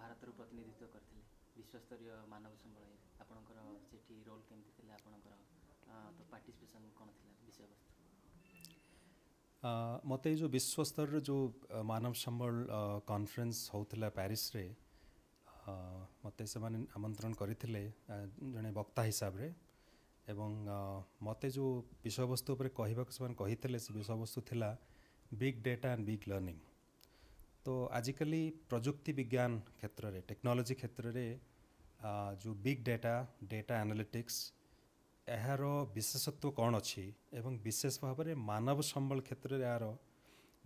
ଭାରତର ପ୍ରତିନିଧିତ୍ୱ କରିଥିଲେ ବିଶ୍ୱସ୍ତରୀୟ ମାନବ ସମ୍ବଳ ଆପଣଙ୍କର ସେଠି ରୋଲ୍ କେମିତି ଥିଲା ଆପଣଙ୍କର ତ ପାର୍ଟିସିପେସନ୍ କ'ଣ ଥିଲା ବିଷୟବସ୍ତୁ ମୋତେ ଏଇ ଯେଉଁ ବିଶ୍ୱସ୍ତରରେ ଯେଉଁ ମାନବ ସମ୍ବଳ କନଫରେନ୍ସ ହେଉଥିଲା ପ୍ୟାରିସରେ ମୋତେ ସେମାନେ ଆମନ୍ତ୍ରଣ କରିଥିଲେ ଜଣେ ବକ୍ତା ହିସାବରେ ଏବଂ ମୋତେ ଯେଉଁ ବିଷୟବସ୍ତୁ ଉପରେ କହିବାକୁ ସେମାନେ କହିଥିଲେ ସେ ବିଷୟବସ୍ତୁ ଥିଲା big data and big learning ତ ଆଜିକାଲି ପ୍ରଯୁକ୍ତି ବିଜ୍ଞାନ କ୍ଷେତ୍ରରେ ଟେକ୍ନୋଲୋଜି କ୍ଷେତ୍ରରେ ଯେଉଁ ବିଗ୍ ଡେଟା ଡେଟା ଆନାଲିଟିକ୍ସ ଏହାର ବିଶେଷତ୍ଵ କ'ଣ ଅଛି ଏବଂ ବିଶେଷ ଭାବରେ ମାନବ ସମ୍ବଳ କ୍ଷେତ୍ରରେ ଏହାର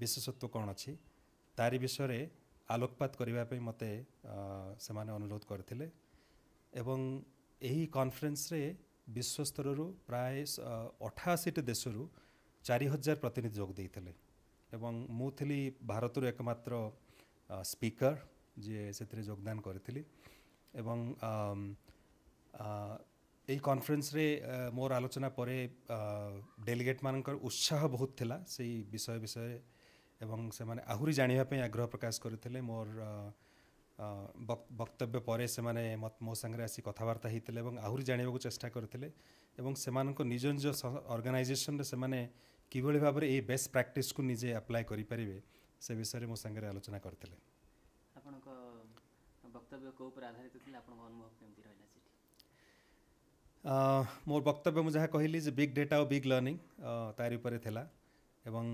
ବିଶେଷତ୍ୱ କ'ଣ ଅଛି ତାରି ବିଷୟରେ ଆଲୋକପାତ କରିବା ପାଇଁ ମୋତେ ସେମାନେ ଅନୁରୋଧ କରିଥିଲେ ଏବଂ ଏହି କନଫରେନ୍ସରେ ବିଶ୍ୱସ୍ତରରୁ ପ୍ରାୟ ଅଠାଅଶୀଟି ଦେଶରୁ ଚାରି ହଜାର ପ୍ରତିନିଧି ଯୋଗ ଦେଇଥିଲେ এবং ମୁଁ ভারতর একমাত্র ଏକମାତ୍ର যে সেতরে যোগদান ଯୋଗଦାନ କରିଥିଲି ଏବଂ এই কনফরেন্সরে মোর আলোচনা পরে ডেলিগেট মানকর উৎসাহ বহুত লা সেই বিষয় বিষয়ে এবং সে আহুরি জাঁয়া আগ্রহ প্রকাশ করে মোর বক্তব্য পরে সে মো সাংরে আসি কথাবার্তা হয়েছিল এবং আহুরি জাঁয়া চেষ্টা করে এবং সে নিজ নিজ অর্গানাইজেসন সে କିଭଳି ଭାବରେ ଏଇ ବେଷ୍ଟ ପ୍ରାକ୍ଟିସ୍କୁ ନିଜେ ଆପ୍ଲାଏ କରିପାରିବେ ସେ ବିଷୟରେ ମୋ ସାଙ୍ଗରେ ଆଲୋଚନା କରିଥିଲେ ଆପଣଙ୍କ ବକ୍ତବ୍ୟ କେଉଁ ଉପରେ ଆଧାରିତ ଥିଲା ଆପଣଙ୍କ ଅନୁଭବ କେମିତି ରହିଲା ସେଠି ମୋର ବକ୍ତବ୍ୟ ମୁଁ ଯାହା କହିଲି ଯେ ବିଗ୍ ଡେଟା ଓ ବିଗ୍ ଲର୍ଣ୍ଣିଂ ତାରି ଉପରେ ଥିଲା ଏବଂ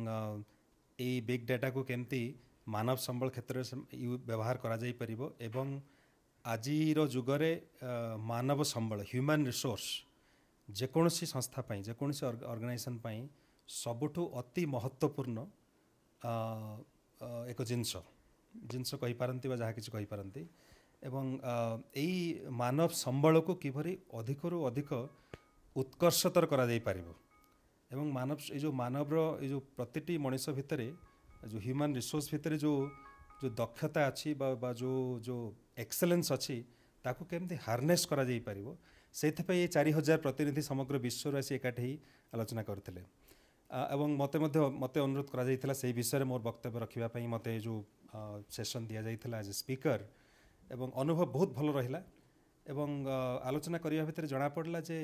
ଏଇ ବିଗ୍ ଡେଟାକୁ କେମିତି ମାନବ ସମ୍ବଳ କ୍ଷେତ୍ରରେ ବ୍ୟବହାର କରାଯାଇପାରିବ ଏବଂ ଆଜିର ଯୁଗରେ ମାନବ ସମ୍ବଳ ହ୍ୟୁମାନ୍ ରିସୋର୍ସ ଯେକୌଣସି ସଂସ୍ଥା ପାଇଁ ଯେକୌଣସି ଅର୍ଗାନାଇଜେସନ୍ ପାଇଁ ସବୁଠୁ ଅତି ମହତ୍ଵପୂର୍ଣ୍ଣ ଏକ ଜିନିଷ ଜିନିଷ କହିପାରନ୍ତି ବା ଯାହା କିଛି କହିପାରନ୍ତି ଏବଂ ଏଇ ମାନବ ସମ୍ବଳକୁ କିଭଳି ଅଧିକରୁ ଅଧିକ ଉତ୍କର୍ଷତର କରାଯାଇପାରିବ ଏବଂ ମାନବ ଏଇ ଯେଉଁ ମାନବର ଏଇ ଯେଉଁ ପ୍ରତିଟି ମଣିଷ ଭିତରେ ଯେଉଁ ହ୍ୟୁମାନ ରିସୋର୍ସ ଭିତରେ ଯେଉଁ ଯେଉଁ ଦକ୍ଷତା ଅଛି ବା ବା ଯେଉଁ ଯେଉଁ ଏକ୍ସେଲେନ୍ସ ଅଛି ତାକୁ କେମିତି ହାର୍ନେସ୍ କରାଯାଇପାରିବ ସେଇଥିପାଇଁ ଏ ଚାରି ହଜାର ପ୍ରତିନିଧି ସମଗ୍ର ବିଶ୍ୱରୁ ଆସି ଏକାଠି ହେଇ ଆଲୋଚନା କରିଥିଲେ এবং মতে মধ্যে মতে অনুরোধ করা যাইଥିଲା সেই বিষয়ে মোর বক্তব্য রাখিবা পাই মতে যে সেশন দিয়া যাইଥିଲା এজ এ স্পিকর এবং অনুভব বহুত ভালো রহিলা এবং আলোচনা করা ভিতরে জনা পড়লা যে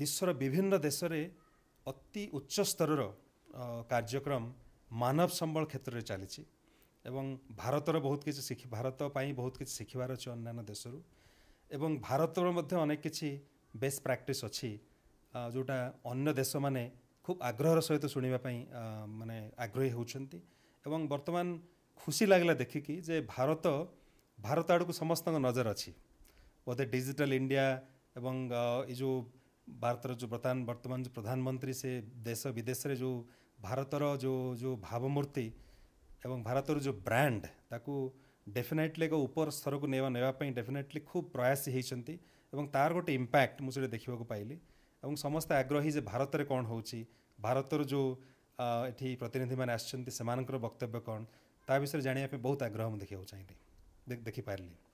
বিশ্বর বিভিন্ন দেশরে অতি উচ্চ স্তরর কার্যক্রম মানব সম্বল ক্ষেত্রে চালিছি এবং ভারতর বহুত কিছু শিখি ভারত পাই বহুত কিছু শিখিবার অছি অন্যান্য দেশরু এবং ভারতর মধ্যে অনেক কিছু বেস্ট প্রাকটিস অছি অন্য দেশ মানে খুব আগ্রহর সহিত শুণিবা মানে আগ্রহী হচ্ছেন এবং বর্তমান খুশি লাগলা দেখিকি যে ভারত ভারত আড়ক সমস্ত নজর অছি বোধে ডিজিটাল ইন্ডিয়া এবং এই যে ଭାରତର ଯେଉଁ ବର୍ତ୍ତମାନ ବର୍ତ୍ତମାନ ଯେଉଁ ପ୍ରଧାନମନ୍ତ୍ରୀ ସେ ଦେଶ ବିଦେଶରେ ଯେଉଁ ଭାରତର ଯେଉଁ ଯେଉଁ ଭାବମୂର୍ତ୍ତି ଏବଂ ଭାରତର ଯେଉଁ ବ୍ରାଣ୍ଡ ତାକୁ ଡେଫିନେଟଲି ଏକ ଉପର ସ୍ତରକୁ ନେବା ନେବା ପାଇଁ ଡେଫିନେଟଲି ଖୁବ୍ ପ୍ରୟାସୀ ହେଇଛନ୍ତି ଏବଂ ତା'ର ଗୋଟେ ଇମ୍ପ୍ୟାକ୍ଟ ମୁଁ ସେଇଟା ଦେଖିବାକୁ ପାଇଲି এবং ସମସ୍ତେ ଆଗ୍ରହୀ ଯେ ଭାରତରେ କ'ଣ ହେଉଛି ଭାରତର ଯେଉଁ ଏଠି ପ୍ରତିନିଧିମାନେ ଆସିଛନ୍ତି ସେମାନଙ୍କର ବକ୍ତବ୍ୟ କ'ଣ ତା ବିଷୟରେ ଜାଣିବା ପାଇଁ ବହୁତ ଆଗ୍ରହ ମୁଁ ଦେଖିବାକୁ ଚାହିଁଲି ଦେଖିପାରିଲି